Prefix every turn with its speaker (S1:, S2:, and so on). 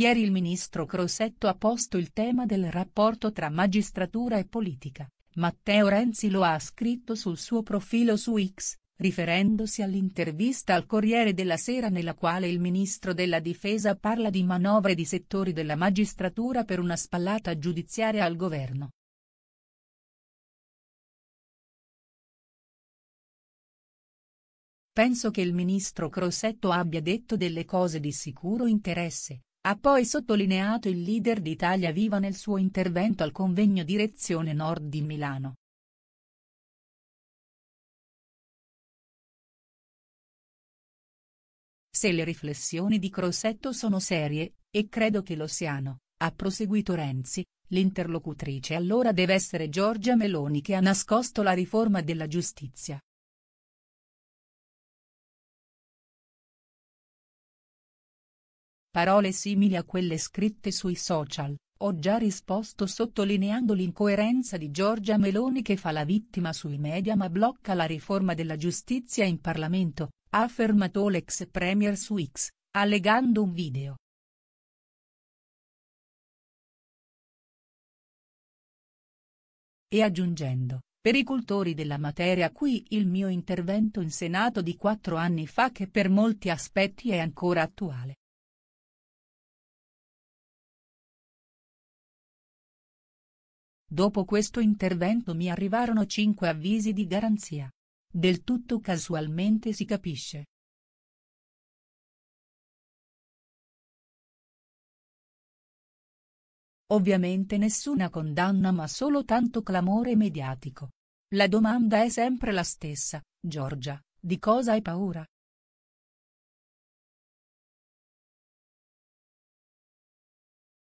S1: Ieri il ministro Crosetto ha posto il tema del rapporto tra magistratura e politica. Matteo Renzi lo ha scritto sul suo profilo su X, riferendosi all'intervista al Corriere della Sera nella quale il ministro della Difesa parla di manovre di settori della magistratura per una spallata giudiziaria al governo. Penso che il ministro Crosetto abbia detto delle cose di sicuro interesse, ha poi sottolineato il leader d'Italia Viva nel suo intervento al convegno Direzione Nord di Milano. Se le riflessioni di Crosetto sono serie, e credo che lo siano, ha proseguito Renzi, l'interlocutrice allora deve essere Giorgia Meloni che ha nascosto la riforma della giustizia, parole simili a quelle scritte sui social, ho già risposto sottolineando l'incoerenza di Giorgia Meloni che fa la vittima sui media ma blocca la riforma della giustizia in Parlamento, ha affermato l'ex premier su X, allegando un video. E aggiungendo, per i cultori della materia qui il mio intervento in Senato di quattro anni fa che per molti aspetti è ancora attuale. Dopo questo intervento mi arrivarono cinque avvisi di garanzia. Del tutto casualmente si capisce. Ovviamente nessuna condanna ma solo tanto clamore mediatico. La domanda è sempre la stessa, Giorgia, di cosa hai paura?